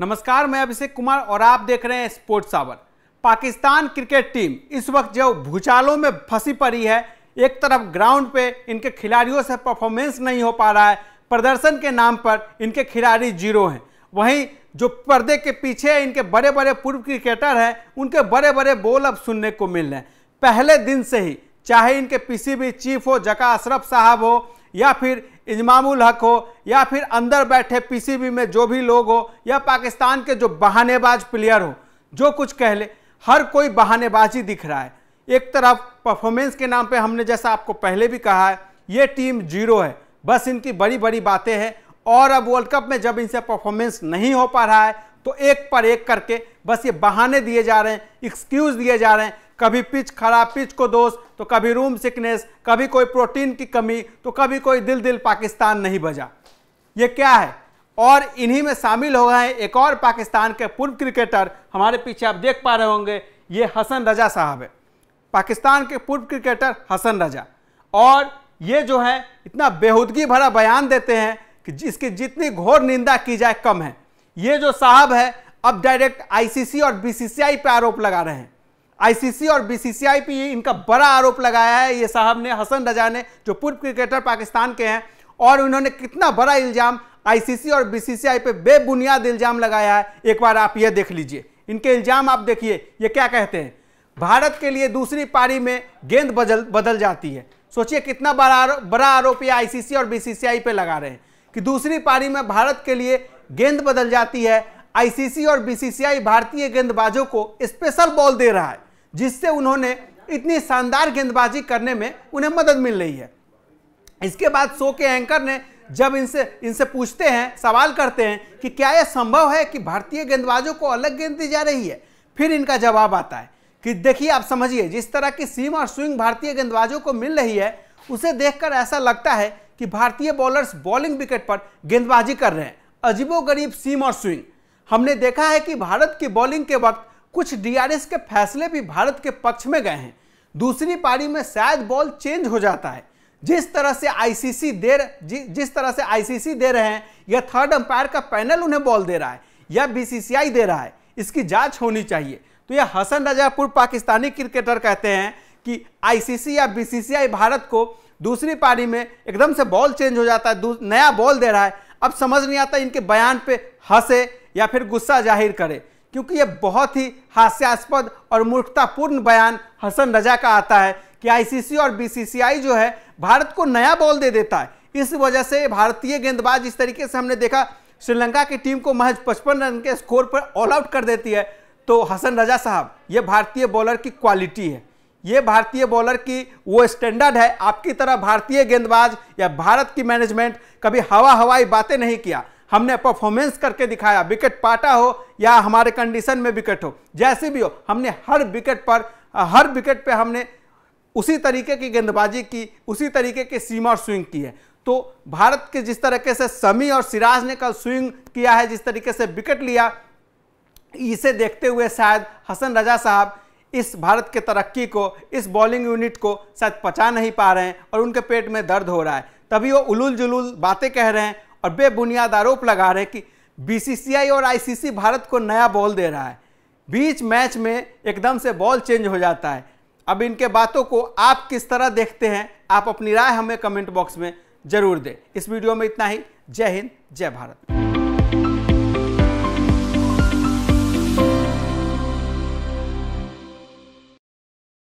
नमस्कार मैं अभिषेक कुमार और आप देख रहे हैं sports hour Pakistan cricket team इस वक्त जो भूचालों में फंसी पड़ी है एक तरफ ग्राउंड पे इनके खिलाड़ियों से परफॉर्मेंस नहीं हो पा रहा है प्रदर्शन के नाम पर इनके खिलाड़ी जीरो हैं वहीं जो पर्दे के पीछे इनके बड़े बड़े पूर्व क्रिकेटर हैं उनके बड़े बड़े बोल अब सुनने को मिल रहे हैं पहले दिन से ही चाहे इनके पीसीबी चीफ हो जका अशरफ साहब हो या फिर इजमामुल हक हो या फिर अंदर बैठे पीसीबी में जो भी लोग हो या पाकिस्तान के जो बहानेबाज प्लेयर हो जो कुछ कह ले हर कोई बहानेबाजी दिख रहा है एक तरफ परफॉर्मेंस के नाम पे हमने जैसा आपको पहले भी कहा है ये टीम जीरो है बस इनकी बड़ी बड़ी बातें हैं और अब वर्ल्ड कप में जब इनसे परफॉर्मेंस नहीं हो पा रहा है तो एक पर एक करके बस ये बहाने दिए जा रहे हैं एक्सक्यूज़ दिए जा रहे हैं कभी पिच खराब पिच को दोष तो कभी रूम सिकनेस कभी कोई प्रोटीन की कमी तो कभी कोई दिल दिल पाकिस्तान नहीं बजा ये क्या है और इन्हीं में शामिल हो गए एक और पाकिस्तान के पूर्व क्रिकेटर हमारे पीछे आप देख पा रहे होंगे ये हसन रजा साहब है पाकिस्तान के पूर्व क्रिकेटर हसन रजा और ये जो है इतना बेहूदगी भरा बयान देते हैं कि जिसकी जितनी घोर निंदा की जाए कम है ये जो साहब है अब डायरेक्ट आईसीसी और बीसीसीआई पे आरोप लगा रहे हैं आईसीसी और बीसीसीआई पे इनका बड़ा आरोप लगाया है ये साहब ने हसन रजा ने जो पूर्व क्रिकेटर पाकिस्तान के हैं और उन्होंने कितना बड़ा इल्ज़ाम आईसीसी और बीसीसीआई पे बेबुनियाद इल्ज़ाम लगाया है एक बार आप ये देख लीजिए इनके इल्ज़ाम आप देखिए ये क्या कहते हैं भारत के लिए दूसरी पारी में गेंद बदल बदल जाती है सोचिए कितना बड़ा बड़ा आरोप ये आईसीसी और बीसीसीआई पे लगा रहे हैं कि दूसरी पारी में भारत के लिए गेंद बदल जाती है आईसीसी और बीसीसीआई भारतीय गेंदबाजों को स्पेशल बॉल दे रहा है जिससे उन्होंने इतनी शानदार गेंदबाजी करने में उन्हें मदद मिल रही है इसके बाद शो के एंकर ने जब इनसे इनसे पूछते हैं सवाल करते हैं कि क्या यह संभव है कि भारतीय गेंदबाजों को अलग गेंद दी जा रही है फिर इनका जवाब आता है कि देखिए आप समझिए जिस तरह की सीम और स्विंग भारतीय गेंदबाजों को मिल रही है उसे देखकर ऐसा लगता है कि भारतीय बॉलर्स बॉलिंग विकेट पर गेंदबाजी कर रहे हैं अजीबोगरीब सीम और स्विंग हमने देखा है कि भारत की बॉलिंग के वक्त कुछ डीआरएस के फैसले भी भारत के पक्ष में गए हैं दूसरी पारी में शायद बॉल चेंज हो जाता है जिस तरह से आईसीसी दे जि, जिस तरह से आईसीसी दे रहे हैं या थर्ड अंपायर का पैनल उन्हें बॉल दे रहा है या बीसीसीआई दे रहा है इसकी जांच होनी चाहिए तो यह हसन रजापुर पाकिस्तानी क्रिकेटर कहते हैं कि आईसीसी या बीसीसीआई भारत को दूसरी पारी में एकदम से बॉल चेंज हो जाता है नया बॉल दे रहा है अब समझ नहीं आता इनके बयान पे हंसे या फिर गुस्सा जाहिर करे क्योंकि ये बहुत ही हास्यास्पद और मूर्खतापूर्ण बयान हसन रजा का आता है कि आईसीसी और बीसीसीआई जो है भारत को नया बॉल दे देता है इस वजह से भारतीय गेंदबाज इस तरीके से हमने देखा श्रीलंका की टीम को महज पचपन रन के स्कोर पर ऑल आउट कर देती है तो हसन रजा साहब ये भारतीय बॉलर की क्वालिटी है ये भारतीय बॉलर की वो स्टैंडर्ड है आपकी तरह भारतीय गेंदबाज या भारत की मैनेजमेंट कभी हवा हवाई बातें नहीं किया हमने परफॉर्मेंस करके दिखाया विकेट पाटा हो या हमारे कंडीशन में विकेट हो जैसे भी हो हमने हर विकेट पर हर विकेट पे हमने उसी तरीके की गेंदबाजी की उसी तरीके की सीमा और स्विंग की है तो भारत के जिस तरीके से समी और सिराज ने कल स्विंग किया है जिस तरीके से विकेट लिया इसे देखते हुए शायद हसन रजा साहब इस भारत के तरक्की को इस बॉलिंग यूनिट को शायद पचा नहीं पा रहे हैं और उनके पेट में दर्द हो रहा है तभी वो उलूल जुलूल बातें कह रहे हैं और बेबुनियाद आरोप लगा रहे हैं कि बीसीसीआई और आईसीसी भारत को नया बॉल दे रहा है बीच मैच में एकदम से बॉल चेंज हो जाता है अब इनके बातों को आप किस तरह देखते हैं आप अपनी राय हमें कमेंट बॉक्स में ज़रूर दें इस वीडियो में इतना ही जय हिंद जय भारत